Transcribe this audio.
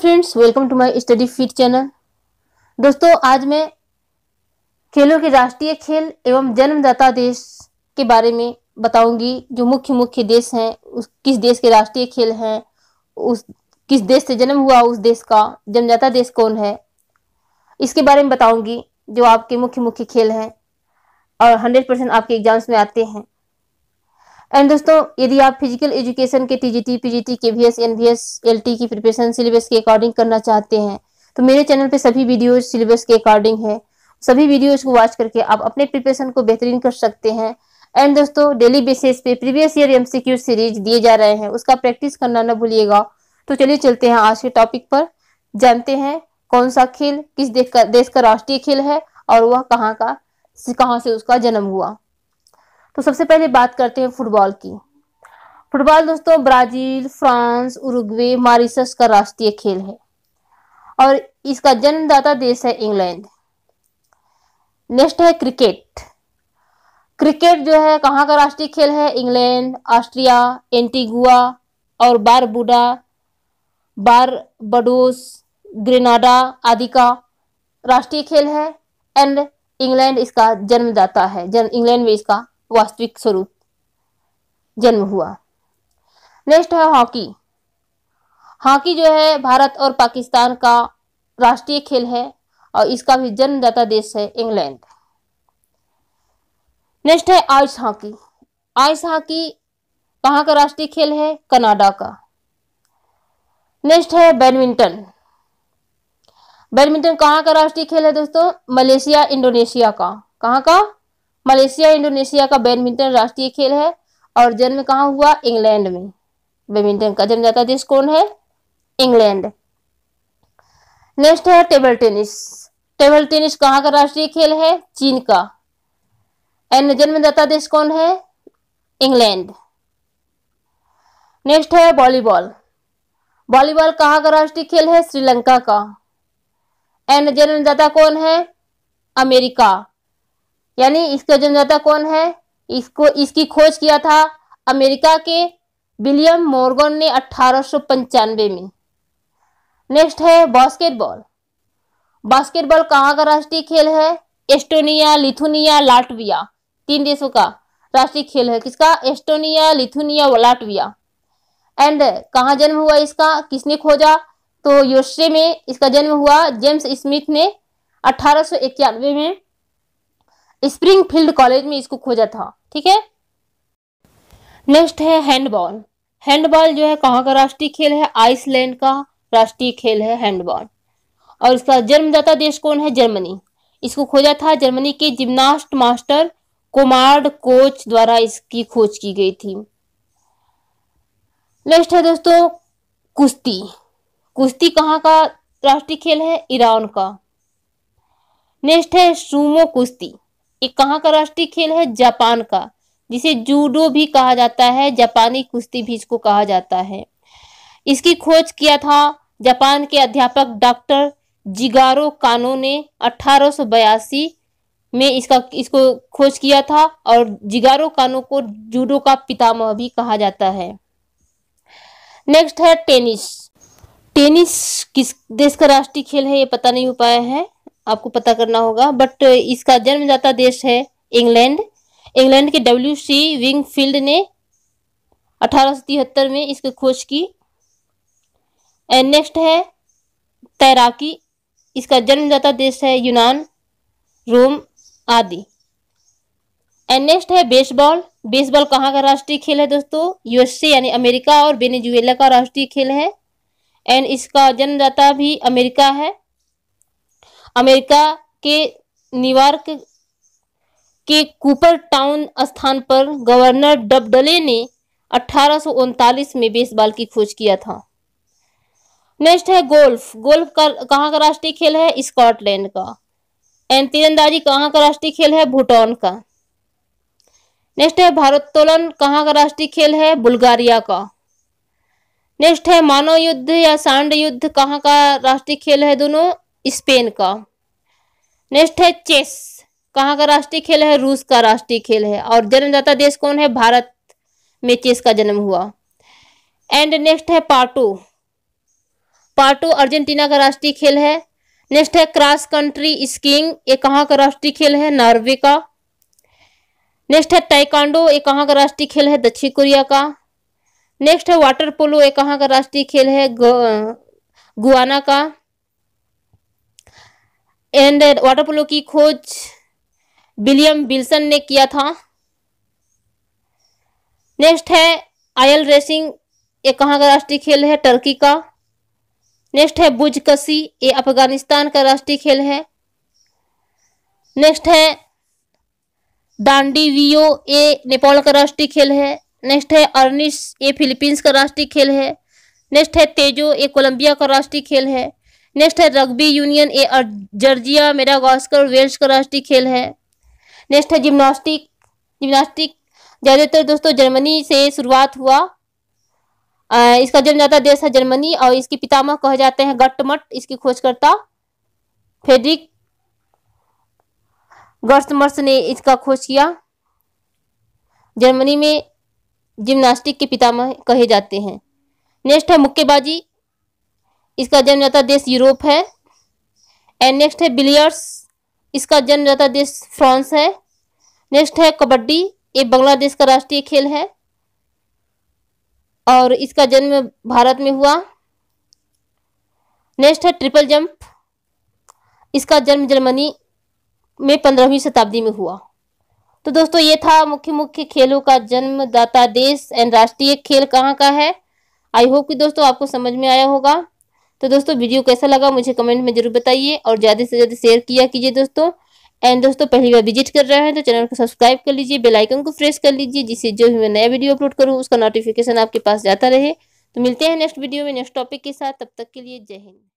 friends welcome to my study fit channel दोस्तों आज मैं खेलों के राष्ट्रीय खेल एवं जन्मदाता देश के बारे में बताऊंगी जो मुख्य मुख्य देश हैं उस किस देश के राष्ट्रीय खेल हैं उस किस देश से जन्म हुआ उस देश का जन्मदाता देश कौन है इसके बारे में बताऊंगी जो आपके मुख्य मुख्य खेल हैं और हंड्रेड परसेंट आपके एग्जाम्स में आते हैं एंड दोस्तों यदि आप फिजिकल एजुकेशन के TGT PGT KVS NVS LT की प्रिपरेशन सिलेबस के अकॉर्डिंग करना चाहते हैं तो मेरे चैनल पे सभी वीडियो सिलेबस के अकॉर्डिंग है सभी वीडियोज को वॉच करके आप अपने प्रिपरेशन को बेहतरीन कर सकते हैं एंड दोस्तों डेली बेसिस पे प्रीवियस ईयर एमसीक्यू सीरीज दिए जा रहे हैं उसका प्रैक्टिस करना ना भूलिएगा तो चलिए चलते हैं आज के टॉपिक पर जानते हैं कौन सा खेल किस का देश का राष्ट्रीय खेल है और वह कहाँ का कहाँ से उसका जन्म हुआ तो सबसे पहले बात करते हैं फुटबॉल की फुटबॉल दोस्तों ब्राजील फ्रांस उरुग्वे मॉरिशस का राष्ट्रीय खेल है और इसका जन्मदाता देश है इंग्लैंड नेक्स्ट है क्रिकेट क्रिकेट जो है कहाँ का राष्ट्रीय खेल है इंग्लैंड ऑस्ट्रिया एंटीगुआ और बारबुडा बार बडोस ग्रेनाडा आदि का राष्ट्रीय खेल है एंड इंग्लैंड इसका जन्मदाता है जन इंग्लैंड में इसका वास्तविक स्वरूप जन्म हुआ नेक्स्ट है हॉकी हॉकी जो है भारत और पाकिस्तान का राष्ट्रीय खेल है और इसका भी जन्मदाता देश है इंग्लैंड नेक्स्ट है आइस हॉकी आइस हॉकी कहाँ का राष्ट्रीय खेल है कनाडा का नेक्स्ट है बैडमिंटन बैडमिंटन कहाँ का राष्ट्रीय खेल है दोस्तों मलेशिया इंडोनेशिया का कहाँ का मलेशिया इंडोनेशिया का बैडमिंटन राष्ट्रीय खेल है और जन्म कहाँ हुआ इंग्लैंड में बैडमिंटन का जन्मदाता देश कौन है इंग्लैंड नेक्स्ट है टेबल टेनिस टेबल टेनिस कहाँ का राष्ट्रीय खेल है चीन का एंड जन्मदाता देश कौन है इंग्लैंड नेक्स्ट है वॉलीबॉल वॉलीबॉल कहाँ का राष्ट्रीय खेल है श्रीलंका का एंड जन्मदाता कौन है अमेरिका यानी इसका जन्मदाता कौन है इसको इसकी खोज किया था अमेरिका के विलियम मोर्गन ने अठारह में नेक्स्ट है बास्केटबॉल बास्केटबॉल कहाँ का राष्ट्रीय खेल है एस्टोनिया लिथुनिया लाटविया तीन देशों का राष्ट्रीय खेल है किसका एस्टोनिया लिथुनिया व लाटविया एंड कहाँ जन्म हुआ इसका किसने खोजा तो यूएसए में इसका जन्म हुआ जेम्स स्मिथ ने अठारह में स्प्रिंग फील्ड कॉलेज में इसको खोजा था ठीक है नेक्स्ट है हैंडबॉल हैंडबॉल जो है कहाँ का राष्ट्रीय खेल है आइसलैंड का राष्ट्रीय खेल है हैंडबॉल और इसका जन्मदाता देश कौन है जर्मनी इसको खोजा था जर्मनी के जिम्नास्ट मास्टर कोमार्ड कोच द्वारा इसकी खोज की गई थी नेक्स्ट है दोस्तों कुश्ती कुश्ती कहाँ का राष्ट्रीय खेल है ईरान का नेक्स्ट है सूमो कुश्ती ये कहाँ का राष्ट्रीय खेल है जापान का जिसे जूडो भी कहा जाता है जापानी कुश्ती भी इसको कहा जाता है इसकी खोज किया था जापान के अध्यापक डॉक्टर जिगारो कानो ने अठारह में इसका इसको खोज किया था और जिगारो कानो को जूडो का पितामह भी कहा जाता है नेक्स्ट है टेनिस टेनिस किस देश का राष्ट्रीय खेल है ये पता नहीं हो पाया है आपको पता करना होगा बट uh, इसका जन्मदाता देश है इंग्लैंड इंग्लैंड के डब्ल्यू सी विंगफील्ड ने अठारह में इसकी खोज की एंड नेक्स्ट है तैराकी इसका जन्मदाता देश है यूनान रोम आदि एंड नेक्स्ट है बेसबॉल बेसबॉल कहाँ का राष्ट्रीय खेल है दोस्तों यूएसए यानी अमेरिका और बेनेजुएला का राष्ट्रीय खेल है एंड इसका जन्मदाता भी अमेरिका है अमेरिका के न्यूयॉर्क के कूपर टाउन स्थान पर गवर्नर डबडले ने अठारह में बेसबॉल की खोज किया था नेक्स्ट है गोल्फ गोल्फ का कहाँ का राष्ट्रीय खेल है स्कॉटलैंड का एंड तीरंदाजी कहाँ का राष्ट्रीय खेल है भूटान का नेक्स्ट है भारोत्तोलन कहाँ का राष्ट्रीय खेल है बुल्गारिया का नेक्स्ट है मानव युद्ध या सांड युद्ध कहाँ का राष्ट्रीय खेल है दोनों स्पेन का नेक्स्ट है चेस कहाँ का राष्ट्रीय खेल है रूस का राष्ट्रीय खेल है और जन्मदाता देश कौन है भारत में चेस का जन्म हुआ एंड नेक्स्ट है पार्टो पार्टो अर्जेंटीना का राष्ट्रीय खेल है नेक्स्ट है क्रॉस कंट्री स्कीइंग ये कहाँ का राष्ट्रीय खेल है नॉर्वे का नेक्स्ट है टाइकांडो ये कहाँ का राष्ट्रीय खेल है दक्षिण कोरिया का नेक्स्ट है वाटर पोलो ये कहाँ का राष्ट्रीय खेल है गुआना का एंड वाटर पोलो की खोज विलियम बिल्सन ने किया था नेक्स्ट है आयल रेसिंग ये कहाँ का राष्ट्रीय खेल है टर्की का नेक्स्ट है बुज कसी ये अफगानिस्तान का राष्ट्रीय खेल है नेक्स्ट है डांडी वियो ये नेपाल का राष्ट्रीय खेल है नेक्स्ट है अर्निस ये फिलीपींस का राष्ट्रीय खेल है नेक्स्ट है तेजो ये कोलंबिया का राष्ट्रीय खेल है नेक्स्ट है रग्बी यूनियन ए जर्जिया मेडागास्कर वेल्स का राष्ट्रीय खेल है नेक्स्ट है जिम्नास्टिक जिम्नास्टिक ज़्यादातर दोस्तों जर्मनी से शुरुआत हुआ इसका जन्मदाता देश है जर्मनी और इसके पितामह कहे जाते हैं गट्टमट इसकी खोजकर्ता फेडरिक गर्समर्स ने इसका खोज किया जर्मनी में जिम्नास्टिक के पितामह कहे जाते हैं नेक्स्ट है मुक्केबाजी इसका जन्म जाता देश यूरोप है एंड नेक्स्ट है बिलियर्स इसका जन्म जाता देश फ्रांस है नेक्स्ट है कबड्डी ये बांग्लादेश का राष्ट्रीय खेल है और इसका जन्म भारत में हुआ नेक्स्ट है ट्रिपल जंप इसका जन्म जर्मनी में पंद्रहवीं शताब्दी में हुआ तो दोस्तों ये था मुख्य मुख्य खेलों का जन्मदाता देश एंड राष्ट्रीय खेल कहाँ का है आई होप कि दोस्तों आपको समझ में आया होगा तो दोस्तों वीडियो कैसा लगा मुझे कमेंट में जरूर बताइए और ज़्यादा से ज़्यादा शेयर किया कीजिए दोस्तों एंड दोस्तों पहली बार विजिट कर रहे हैं तो चैनल को सब्सक्राइब कर लीजिए बेल आइकन को प्रेस कर लीजिए जिससे जो भी मैं नया वीडियो अपलोड करूँ उसका नोटिफिकेशन आपके पास जाता रहे तो मिलते हैं नेक्स्ट वीडियो में नेक्स्ट टॉपिक के साथ तब तक के लिए जय हिंद